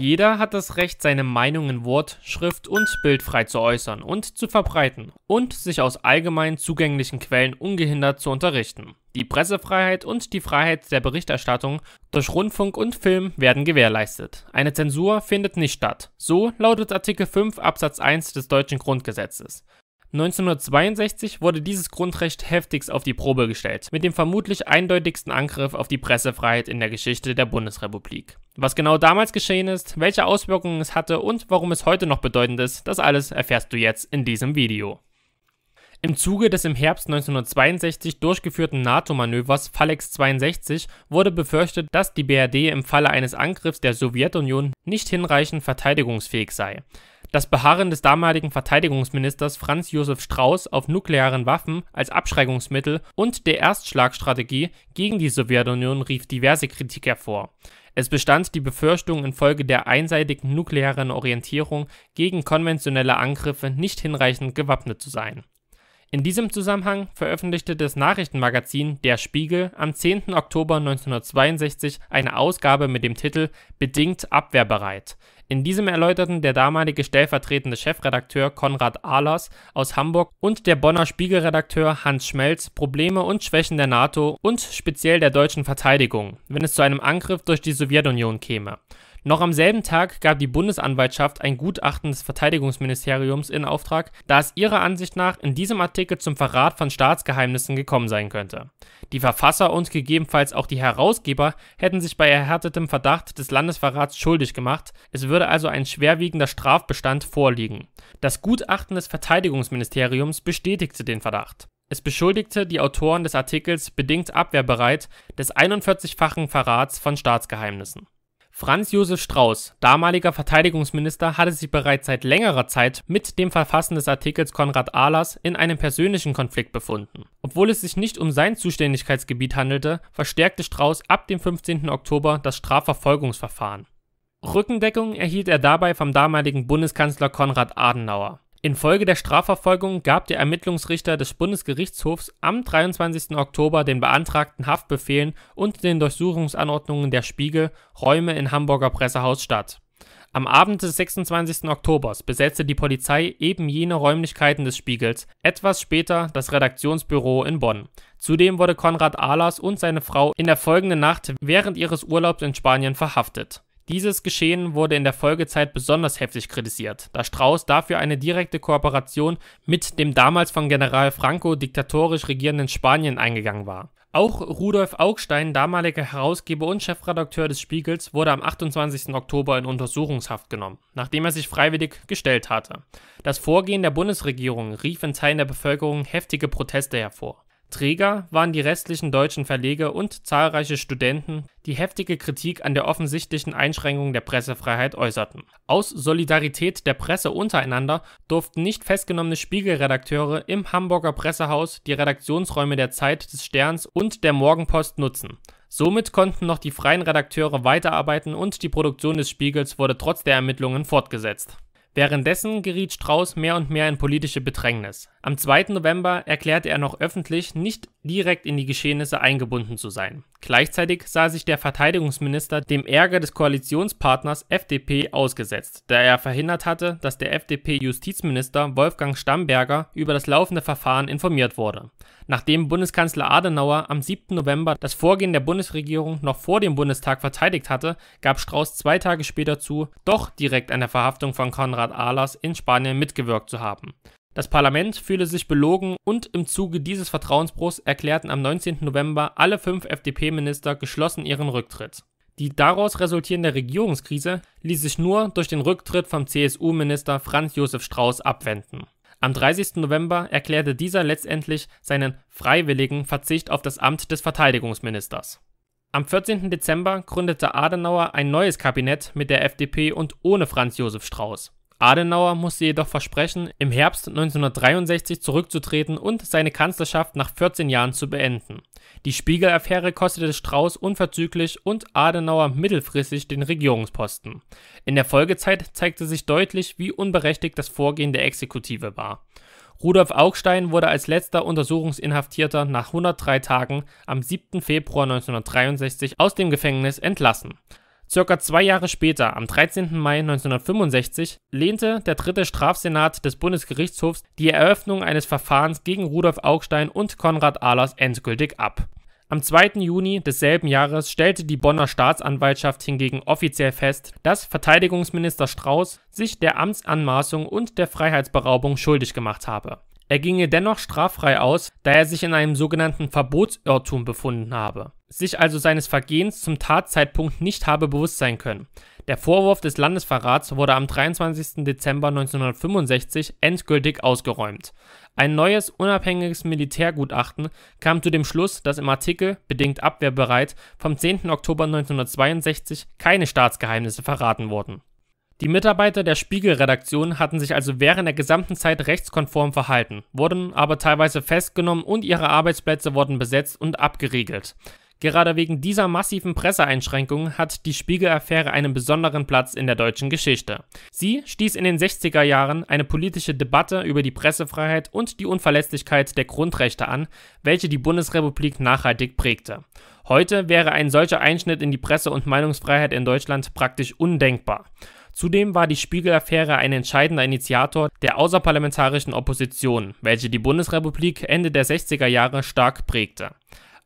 Jeder hat das Recht, seine Meinung in Wort, Schrift und Bild frei zu äußern und zu verbreiten und sich aus allgemein zugänglichen Quellen ungehindert zu unterrichten. Die Pressefreiheit und die Freiheit der Berichterstattung durch Rundfunk und Film werden gewährleistet. Eine Zensur findet nicht statt. So lautet Artikel 5 Absatz 1 des deutschen Grundgesetzes. 1962 wurde dieses Grundrecht heftigst auf die Probe gestellt, mit dem vermutlich eindeutigsten Angriff auf die Pressefreiheit in der Geschichte der Bundesrepublik. Was genau damals geschehen ist, welche Auswirkungen es hatte und warum es heute noch bedeutend ist, das alles erfährst du jetzt in diesem Video. Im Zuge des im Herbst 1962 durchgeführten NATO-Manövers Falex 62 wurde befürchtet, dass die BRD im Falle eines Angriffs der Sowjetunion nicht hinreichend verteidigungsfähig sei das Beharren des damaligen Verteidigungsministers Franz Josef Strauß auf nuklearen Waffen als Abschreckungsmittel und der Erstschlagstrategie gegen die Sowjetunion rief diverse Kritik hervor. Es bestand die Befürchtung, infolge der einseitigen nuklearen Orientierung gegen konventionelle Angriffe nicht hinreichend gewappnet zu sein in diesem Zusammenhang veröffentlichte das Nachrichtenmagazin Der Spiegel am 10. Oktober 1962 eine Ausgabe mit dem Titel Bedingt abwehrbereit. In diesem erläuterten der damalige stellvertretende Chefredakteur Konrad Ahlers aus Hamburg und der Bonner Spiegelredakteur Hans Schmelz Probleme und Schwächen der NATO und speziell der deutschen Verteidigung, wenn es zu einem Angriff durch die Sowjetunion käme. Noch am selben Tag gab die Bundesanwaltschaft ein Gutachten des Verteidigungsministeriums in Auftrag, da es ihrer Ansicht nach in diesem Artikel zum Verrat von Staatsgeheimnissen gekommen sein könnte. Die Verfasser und gegebenenfalls auch die Herausgeber hätten sich bei erhärtetem Verdacht des Landesverrats schuldig gemacht, es würde also ein schwerwiegender Strafbestand vorliegen. Das Gutachten des Verteidigungsministeriums bestätigte den Verdacht. Es beschuldigte die Autoren des Artikels bedingt abwehrbereit des 41-fachen Verrats von Staatsgeheimnissen. Franz Josef Strauß, damaliger Verteidigungsminister, hatte sich bereits seit längerer Zeit mit dem Verfassen des Artikels Konrad Ahlers in einem persönlichen Konflikt befunden. Obwohl es sich nicht um sein Zuständigkeitsgebiet handelte, verstärkte Strauß ab dem 15. Oktober das Strafverfolgungsverfahren. Rückendeckung erhielt er dabei vom damaligen Bundeskanzler Konrad Adenauer. Infolge der Strafverfolgung gab der Ermittlungsrichter des Bundesgerichtshofs am 23. Oktober den beantragten Haftbefehlen und den Durchsuchungsanordnungen der Spiegel Räume in Hamburger Pressehaus statt. Am Abend des 26. Oktobers besetzte die Polizei eben jene Räumlichkeiten des Spiegels, etwas später das Redaktionsbüro in Bonn. Zudem wurde Konrad Ahlers und seine Frau in der folgenden Nacht während ihres Urlaubs in Spanien verhaftet. Dieses Geschehen wurde in der Folgezeit besonders heftig kritisiert, da Strauß dafür eine direkte Kooperation mit dem damals von General Franco diktatorisch regierenden Spanien eingegangen war. Auch Rudolf Augstein, damaliger Herausgeber und Chefredakteur des Spiegels, wurde am 28. Oktober in Untersuchungshaft genommen, nachdem er sich freiwillig gestellt hatte. Das Vorgehen der Bundesregierung rief in Teilen der Bevölkerung heftige Proteste hervor. Träger waren die restlichen deutschen Verleger und zahlreiche Studenten, die heftige Kritik an der offensichtlichen Einschränkung der Pressefreiheit äußerten. Aus Solidarität der Presse untereinander durften nicht festgenommene Spiegelredakteure im Hamburger Pressehaus die Redaktionsräume der Zeit des Sterns und der Morgenpost nutzen. Somit konnten noch die freien Redakteure weiterarbeiten und die Produktion des Spiegels wurde trotz der Ermittlungen fortgesetzt Währenddessen geriet Strauß mehr und mehr in politische Bedrängnis. Am 2. November erklärte er noch öffentlich, nicht direkt in die Geschehnisse eingebunden zu sein. Gleichzeitig sah sich der Verteidigungsminister dem Ärger des Koalitionspartners FDP ausgesetzt, da er verhindert hatte, dass der FDP-Justizminister Wolfgang Stamberger über das laufende Verfahren informiert wurde. Nachdem Bundeskanzler Adenauer am 7. November das Vorgehen der Bundesregierung noch vor dem Bundestag verteidigt hatte, gab Strauß zwei Tage später zu, doch direkt an der Verhaftung von Konrad Staat Alas in Spanien mitgewirkt zu haben. Das Parlament fühle sich belogen und im Zuge dieses Vertrauensbruchs erklärten am 19. November alle fünf FDP-Minister geschlossen ihren Rücktritt. Die daraus resultierende Regierungskrise ließ sich nur durch den Rücktritt vom CSU-Minister Franz Josef Strauß abwenden. Am 30. November erklärte dieser letztendlich seinen freiwilligen Verzicht auf das Amt des Verteidigungsministers. Am 14. Dezember gründete Adenauer ein neues Kabinett mit der FDP und ohne Franz Josef Strauß. Adenauer musste jedoch versprechen, im Herbst 1963 zurückzutreten und seine Kanzlerschaft nach 14 Jahren zu beenden. Die Spiegel-Affäre kostete Strauß unverzüglich und Adenauer mittelfristig den Regierungsposten. In der Folgezeit zeigte sich deutlich, wie unberechtigt das Vorgehen der Exekutive war. Rudolf Augstein wurde als letzter Untersuchungsinhaftierter nach 103 Tagen am 7. Februar 1963 aus dem Gefängnis entlassen. Circa zwei Jahre später, am 13. Mai 1965, lehnte der dritte Strafsenat des Bundesgerichtshofs die Eröffnung eines Verfahrens gegen Rudolf Augstein und Konrad Ahlers endgültig ab. Am 2. Juni desselben Jahres stellte die Bonner Staatsanwaltschaft hingegen offiziell fest, dass Verteidigungsminister Strauß sich der Amtsanmaßung und der Freiheitsberaubung schuldig gemacht habe. Er ginge dennoch straffrei aus, da er sich in einem sogenannten Verbotsirrtum befunden habe sich also seines Vergehens zum Tatzeitpunkt nicht habe bewusst sein können. Der Vorwurf des Landesverrats wurde am 23. Dezember 1965 endgültig ausgeräumt. Ein neues unabhängiges Militärgutachten kam zu dem Schluss, dass im Artikel bedingt abwehrbereit vom 10. Oktober 1962 keine Staatsgeheimnisse verraten wurden. Die Mitarbeiter der Spiegelredaktion hatten sich also während der gesamten Zeit rechtskonform verhalten, wurden aber teilweise festgenommen und ihre Arbeitsplätze wurden besetzt und abgeriegelt. Gerade wegen dieser massiven Presseeinschränkungen hat die Spiegel-Affäre einen besonderen Platz in der deutschen Geschichte. Sie stieß in den 60er Jahren eine politische Debatte über die Pressefreiheit und die Unverletzlichkeit der Grundrechte an, welche die Bundesrepublik nachhaltig prägte. Heute wäre ein solcher Einschnitt in die Presse- und Meinungsfreiheit in Deutschland praktisch undenkbar. Zudem war die Spiegel-Affäre ein entscheidender Initiator der außerparlamentarischen Opposition, welche die Bundesrepublik Ende der 60er Jahre stark prägte.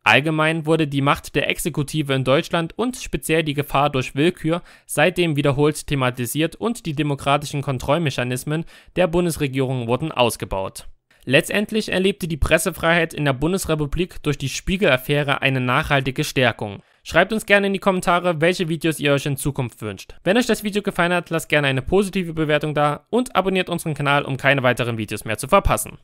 Allgemein wurde die Macht der Exekutive in Deutschland und speziell die Gefahr durch Willkür seitdem wiederholt thematisiert und die demokratischen Kontrollmechanismen der Bundesregierung wurden ausgebaut. Letztendlich erlebte die Pressefreiheit in der Bundesrepublik durch die Spiegel-Affäre eine nachhaltige Stärkung. Schreibt uns gerne in die Kommentare, welche Videos ihr euch in Zukunft wünscht. Wenn euch das Video gefallen hat, lasst gerne eine positive Bewertung da und abonniert unseren Kanal, um keine weiteren Videos mehr zu verpassen.